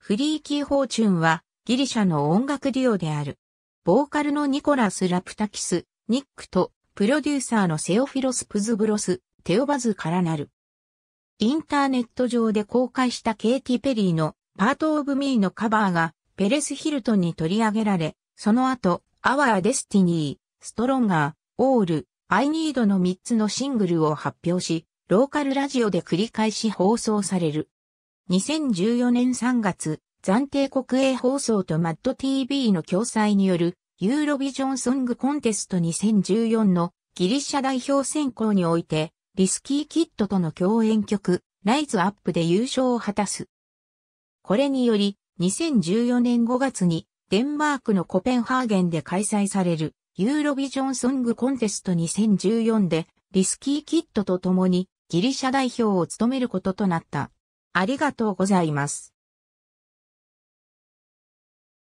フリーキー・フォーチュンはギリシャの音楽デュオである。ボーカルのニコラス・ラプタキス、ニックとプロデューサーのセオフィロス・プズブロス、テオバズからなる。インターネット上で公開したケイティ・ペリーのパート・オブ・ミーのカバーがペレス・ヒルトンに取り上げられ、その後、アワー・デスティニー、ストロンガー、オール、アイ・ニードの3つのシングルを発表し、ローカルラジオで繰り返し放送される。2014年3月、暫定国営放送と MADTV の共催によるユーロビジョンソングコンテスト2014のギリシャ代表選考において、リスキーキットとの共演曲、ライズアップで優勝を果たす。これにより、2014年5月にデンマークのコペンハーゲンで開催されるユーロビジョンソングコンテスト2014でリスキーキットと共にギリシャ代表を務めることとなった。ありがとうございます。